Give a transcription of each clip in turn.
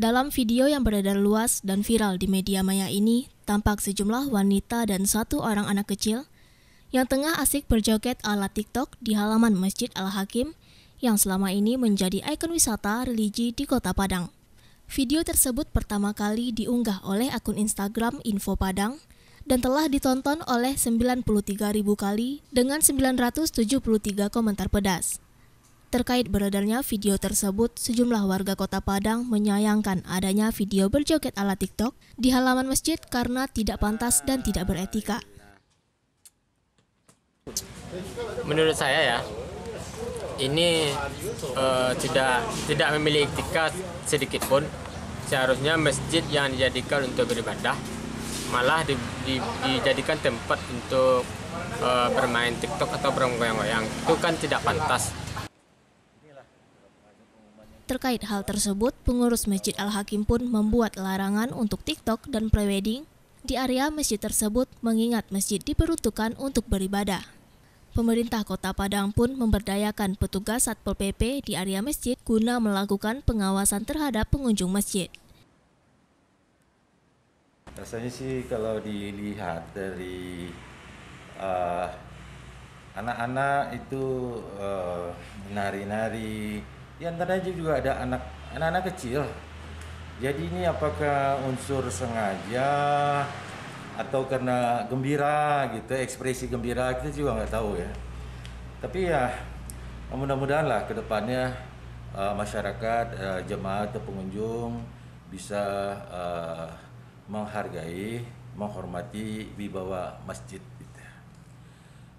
Dalam video yang beredar luas dan viral di media maya ini, tampak sejumlah wanita dan satu orang anak kecil yang tengah asik berjoget ala TikTok di halaman Masjid Al-Hakim yang selama ini menjadi ikon wisata religi di Kota Padang. Video tersebut pertama kali diunggah oleh akun Instagram Info Padang dan telah ditonton oleh 93.000 kali dengan 973 komentar pedas. Terkait beredarnya video tersebut, sejumlah warga kota Padang menyayangkan adanya video berjoget ala TikTok di halaman masjid karena tidak pantas dan tidak beretika. Menurut saya ya, ini uh, tidak tidak memiliki etika sedikit pun. Seharusnya masjid yang dijadikan untuk beribadah malah di, di, dijadikan tempat untuk uh, bermain TikTok atau goyang goyang Itu kan tidak pantas. Terkait hal tersebut, pengurus Masjid Al-Hakim pun membuat larangan untuk TikTok dan prewedding di area masjid tersebut mengingat masjid diperuntukkan untuk beribadah. Pemerintah Kota Padang pun memberdayakan petugas Satpol PP di area masjid guna melakukan pengawasan terhadap pengunjung masjid. Rasanya sih kalau dilihat dari eh, anak-anak uh, itu eh, menari uh, -nari, di antara antaranya juga ada anak anak-anak kecil jadi ini apakah unsur sengaja atau karena gembira gitu ekspresi gembira kita juga nggak tahu ya tapi ya mudah-mudahan lah kedepannya uh, eh, masyarakat uh, eh, jemaah atau pengunjung bisa uh, menghargai menghormati wibawa masjid kita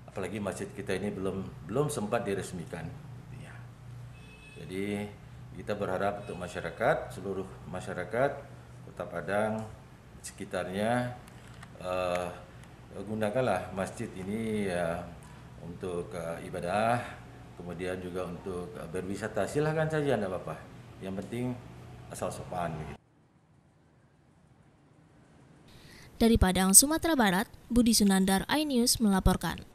apalagi masjid kita ini belum belum sempat diresmikan jadi kita berharap untuk masyarakat, seluruh masyarakat Kota Padang sekitarnya uh, gunakanlah masjid ini uh, untuk uh, ibadah, kemudian juga untuk uh, berwisata. Silahkan saja, tidak apa-apa. Yang penting asal sopan. Gitu. Dari Padang, Sumatera Barat, Budi Sunandar, iNews melaporkan.